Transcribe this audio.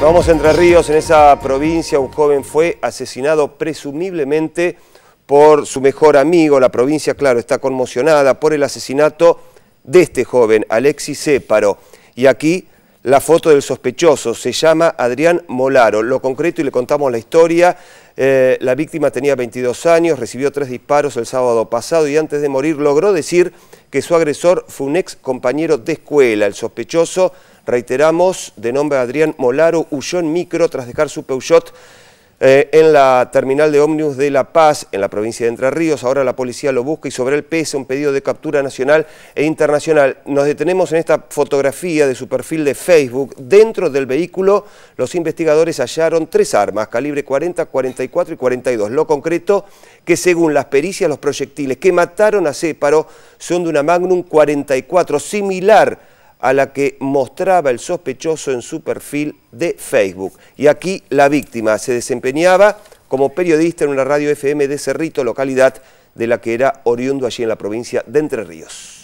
vamos a Entre Ríos, en esa provincia un joven fue asesinado presumiblemente por su mejor amigo. La provincia, claro, está conmocionada por el asesinato de este joven, Alexis Séparo. Y aquí la foto del sospechoso, se llama Adrián Molaro. Lo concreto y le contamos la historia, eh, la víctima tenía 22 años, recibió tres disparos el sábado pasado y antes de morir logró decir que su agresor fue un ex compañero de escuela. El sospechoso reiteramos, de nombre Adrián Molaro, huyó en micro tras dejar su Peugeot eh, en la terminal de ómnibus de La Paz, en la provincia de Entre Ríos. Ahora la policía lo busca y sobre el pesa un pedido de captura nacional e internacional. Nos detenemos en esta fotografía de su perfil de Facebook. Dentro del vehículo, los investigadores hallaron tres armas, calibre 40, 44 y 42. Lo concreto que según las pericias, los proyectiles que mataron a Céparo son de una Magnum 44, similar a la que mostraba el sospechoso en su perfil de Facebook. Y aquí la víctima se desempeñaba como periodista en una radio FM de Cerrito, localidad de la que era oriundo allí en la provincia de Entre Ríos.